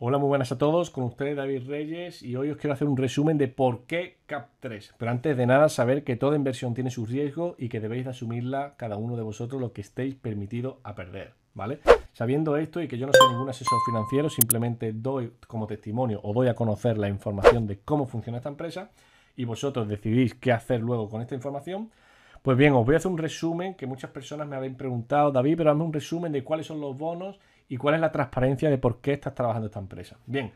Hola, muy buenas a todos. Con ustedes David Reyes y hoy os quiero hacer un resumen de por qué CAP3. Pero antes de nada, saber que toda inversión tiene sus riesgos y que debéis asumirla cada uno de vosotros lo que estéis permitido a perder, ¿vale? Sabiendo esto y que yo no soy ningún asesor financiero, simplemente doy como testimonio o doy a conocer la información de cómo funciona esta empresa y vosotros decidís qué hacer luego con esta información. Pues bien, os voy a hacer un resumen que muchas personas me habían preguntado, David, pero hazme un resumen de cuáles son los bonos y cuál es la transparencia de por qué estás trabajando esta empresa. Bien,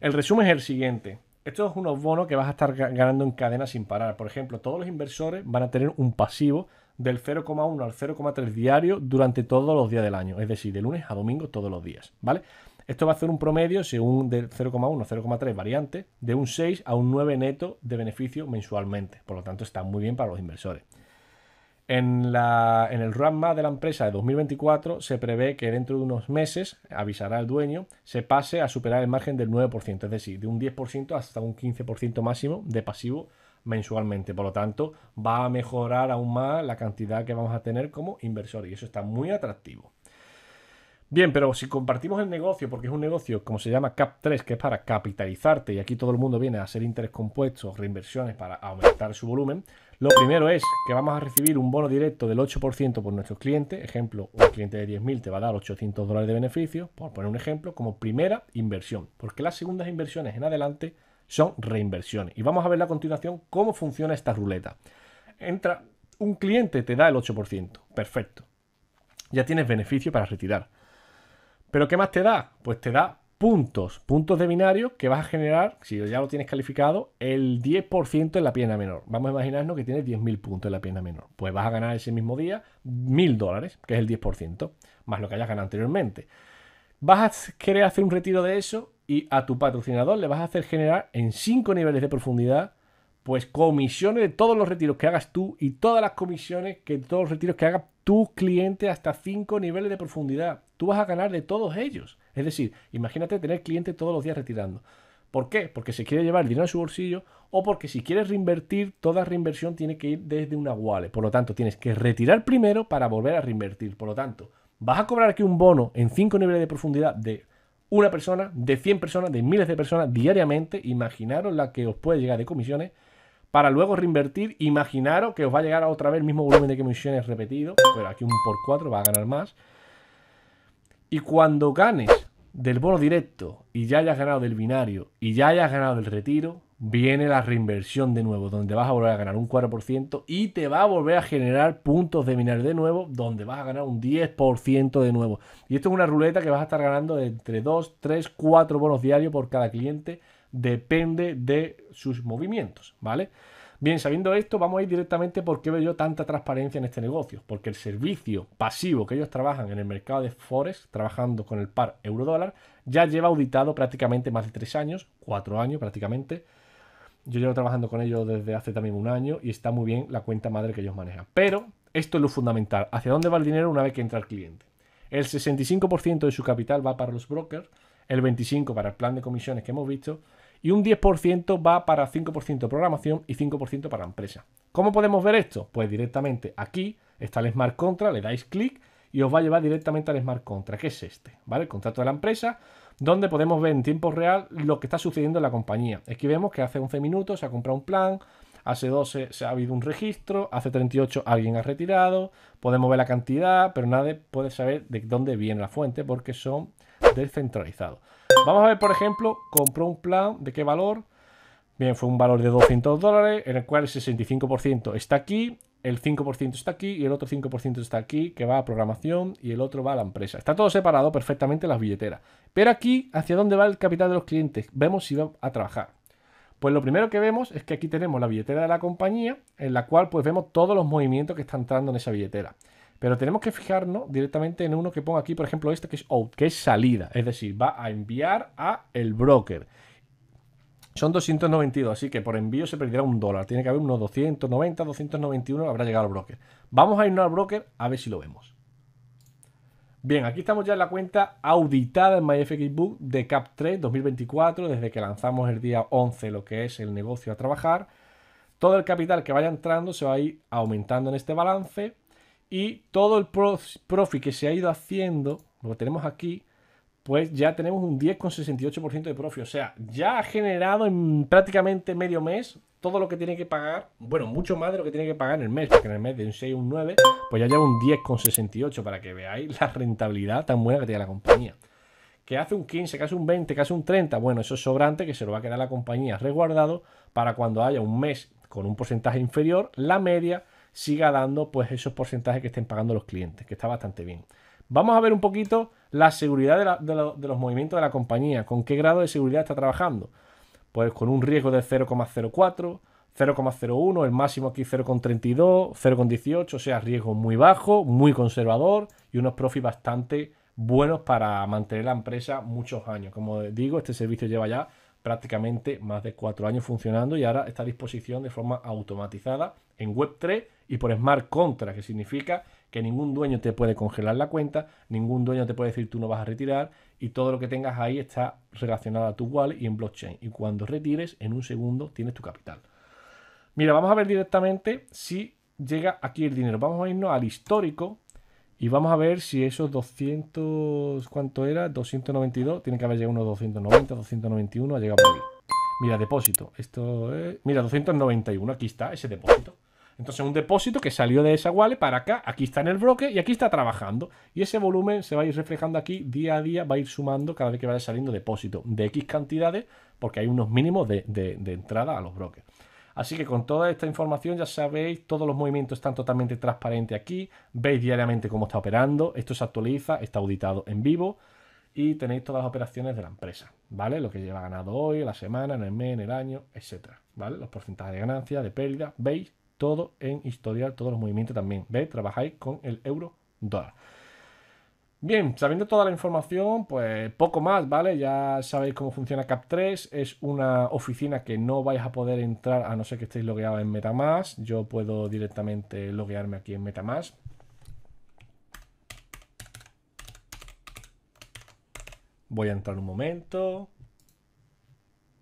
el resumen es el siguiente. Esto es unos bonos que vas a estar ganando en cadena sin parar. Por ejemplo, todos los inversores van a tener un pasivo del 0,1 al 0,3 diario durante todos los días del año. Es decir, de lunes a domingo todos los días. ¿Vale? Esto va a hacer un promedio, según del 0,1 0,3 variante, de un 6 a un 9 neto de beneficio mensualmente. Por lo tanto, está muy bien para los inversores. En, el roadmap de la empresa de 2024 se prevé que dentro de unos meses, avisará el dueño, se pase a superar el margen del 9%, es decir, de un 10% hasta un 15% máximo de pasivo mensualmente. Por lo tanto, va a mejorar aún más la cantidad que vamos a tener como inversor y eso está muy atractivo. Bien, pero si compartimos el negocio, porque es un negocio como se llama CAP3, que es para capitalizarte, y aquí todo el mundo viene a hacer interés compuesto, reinversiones para aumentar su volumen, lo primero es que vamos a recibir un bono directo del 8% por nuestros clientes. Ejemplo, un cliente de 10.000 te va a dar 800 dólares de beneficio, por poner un ejemplo, como primera inversión, porque las segundas inversiones en adelante son reinversiones. Y vamos a ver a continuación cómo funciona esta ruleta. Entra un cliente, te da el 8%, perfecto. Ya tienes beneficio para retirar. ¿Pero qué más te da? Pues te da puntos, puntos de binario que vas a generar, si ya lo tienes calificado, el 10% en la pierna menor. Vamos a imaginarnos que tienes 10.000 puntos en la pierna menor. Pues vas a ganar ese mismo día 1.000 dólares, que es el 10%, más lo que hayas ganado anteriormente. Vas a querer hacer un retiro de eso y a tu patrocinador le vas a hacer generar en 5 niveles de profundidad, pues comisiones de todos los retiros que hagas tú y todas las comisiones que todos los retiros que hagas tu cliente hasta 5 niveles de profundidad. Tú vas a ganar de todos ellos. Es decir, imagínate tener cliente todos los días retirando. ¿Por qué? Porque se quiere llevar el dinero a su bolsillo o porque si quieres reinvertir, toda reinversión tiene que ir desde una wallet. Por lo tanto, tienes que retirar primero para volver a reinvertir. Por lo tanto, vas a cobrar aquí un bono en cinco niveles de profundidad de una persona, de 100 personas, de miles de personas diariamente. Imaginaros la que os puede llegar de comisiones para luego reinvertir. Imaginaros que os va a llegar otra vez el mismo volumen de comisiones repetido, pero aquí un por 4 va a ganar más. Y cuando ganes del bono directo y ya hayas ganado del binario y ya hayas ganado del retiro, viene la reinversión de nuevo, donde vas a volver a ganar un 4% y te va a volver a generar puntos de minar de nuevo, donde vas a ganar un 10% de nuevo. Y esto es una ruleta que vas a estar ganando entre 2, 3, 4 bonos diarios por cada cliente, depende de sus movimientos, ¿vale? Bien, sabiendo esto, vamos a ir directamente por qué veo yo tanta transparencia en este negocio. Porque el servicio pasivo que ellos trabajan en el mercado de Forex, trabajando con el par euro-dólar, ya lleva auditado prácticamente más de 3 años, 4 años prácticamente, yo llevo trabajando con ellos desde hace también un año y está muy bien la cuenta madre que ellos manejan. Pero esto es lo fundamental. ¿Hacia dónde va el dinero una vez que entra el cliente? El 65% de su capital va para los brokers, el 25% para el plan de comisiones que hemos visto y un 10% va para 5% programación y 5% para empresa. ¿Cómo podemos ver esto? Pues directamente aquí está el smart contra le dais clic y os va a llevar directamente al smart contra que es este, ¿vale? El contrato de la empresa donde podemos ver en tiempo real lo que está sucediendo en la compañía. Aquí vemos que hace 11 minutos se ha comprado un plan, hace 12 se ha habido un registro, hace 38 alguien ha retirado, podemos ver la cantidad, pero nadie puede saber de dónde viene la fuente porque son descentralizados. Vamos a ver, por ejemplo, compró un plan, ¿de qué valor? Bien, fue un valor de 200 dólares, en el cual el 65% está aquí, el 5% está aquí y el otro 5% está aquí, que va a programación y el otro va a la empresa. Está todo separado perfectamente las billeteras. Pero aquí, ¿hacia dónde va el capital de los clientes? Vemos si va a trabajar. Pues lo primero que vemos es que aquí tenemos la billetera de la compañía, en la cual pues, vemos todos los movimientos que están entrando en esa billetera. Pero tenemos que fijarnos directamente en uno que pongo aquí, por ejemplo, este que es out, que es salida, es decir, va a enviar a el broker. Son 292, así que por envío se perderá un dólar. Tiene que haber unos 290, 291, habrá llegado al broker. Vamos a irnos al broker a ver si lo vemos. Bien, aquí estamos ya en la cuenta auditada en MyFXBook de CAP3 2024, desde que lanzamos el día 11 lo que es el negocio a trabajar. Todo el capital que vaya entrando se va a ir aumentando en este balance y todo el profit que se ha ido haciendo, lo tenemos aquí, pues ya tenemos un 10,68% de profit. O sea, ya ha generado en prácticamente medio mes todo lo que tiene que pagar, bueno, mucho más de lo que tiene que pagar en el mes, porque en el mes de un 6 un 9, pues ya lleva un 10,68 para que veáis la rentabilidad tan buena que tiene la compañía. Que hace un 15, que hace un 20, que hace un 30, bueno, eso es sobrante que se lo va a quedar la compañía resguardado para cuando haya un mes con un porcentaje inferior, la media siga dando pues esos porcentajes que estén pagando los clientes, que está bastante bien. Vamos a ver un poquito la seguridad de, los movimientos de la compañía, con qué grado de seguridad está trabajando. Pues con un riesgo de 0,04, 0,01, el máximo aquí 0,32, 0,18, o sea, riesgo muy bajo, muy conservador y unos profits bastante buenos para mantener la empresa muchos años. Como digo, este servicio lleva ya prácticamente más de cuatro años funcionando y ahora está a disposición de forma automatizada en Web3 y por smart contract, que significa que ningún dueño te puede congelar la cuenta, ningún dueño te puede decir tú no vas a retirar y todo lo que tengas ahí está relacionado a tu wallet y en blockchain. Y cuando retires, en un segundo tienes tu capital. Mira, vamos a ver directamente si llega aquí el dinero. Vamos a irnos al histórico y vamos a ver si esos 200, ¿cuánto era? 292, tiene que haber llegado unos 290, 291, ha llegado por bien. Mira, depósito, esto es... Mira, 291, aquí está ese depósito. Entonces un depósito que salió de esa wallet para acá, aquí está en el broker y aquí está trabajando. Y ese volumen se va a ir reflejando aquí día a día, va a ir sumando cada vez que vaya saliendo depósito de X cantidades, porque hay unos mínimos de, entrada a los brokers. Así que con toda esta información ya sabéis, todos los movimientos están totalmente transparentes aquí, veis diariamente cómo está operando, esto se actualiza, está auditado en vivo y tenéis todas las operaciones de la empresa, ¿vale? Lo que lleva ganado hoy, la semana, en el mes, en el año, etcétera, ¿vale? Los porcentajes de ganancia, de pérdida, veis todo en historial, todos los movimientos también. ¿Veis? Trabajáis con el euro dólar. Bien, sabiendo toda la información, pues poco más, ¿vale? Ya sabéis cómo funciona CAP3. Es una oficina que no vais a poder entrar a no ser que estéis logueados en Metamask. Yo puedo directamente loguearme aquí en Metamask. Voy a entrar un momento.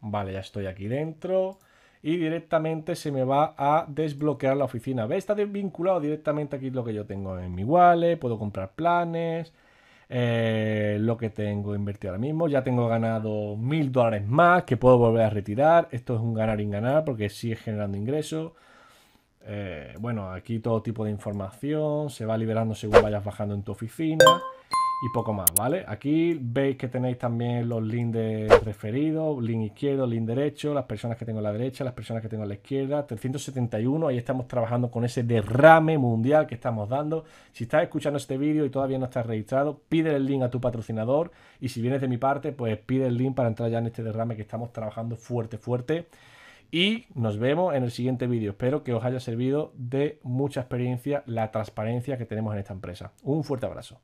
Vale, ya estoy aquí dentro y directamente se me va a desbloquear la oficina. ve Está desvinculado directamente aquí lo que yo tengo en mi wallet, puedo comprar planes, eh, lo que tengo invertido ahora mismo. Ya tengo ganado mil dólares más que puedo volver a retirar. Esto es un ganar y ganar porque sigue generando ingresos. Eh, bueno, aquí todo tipo de información se va liberando según vayas bajando en tu oficina y poco más, ¿vale? Aquí veis que tenéis también los links de referidos, link izquierdo, link derecho, las personas que tengo a la derecha, las personas que tengo a la izquierda, 371, ahí estamos trabajando con ese derrame mundial que estamos dando. Si estás escuchando este vídeo y todavía no estás registrado, pide el link a tu patrocinador y si vienes de mi parte, pues pide el link para entrar ya en este derrame que estamos trabajando fuerte, fuerte. Y nos vemos en el siguiente vídeo. Espero que os haya servido de mucha experiencia la transparencia que tenemos en esta empresa. Un fuerte abrazo.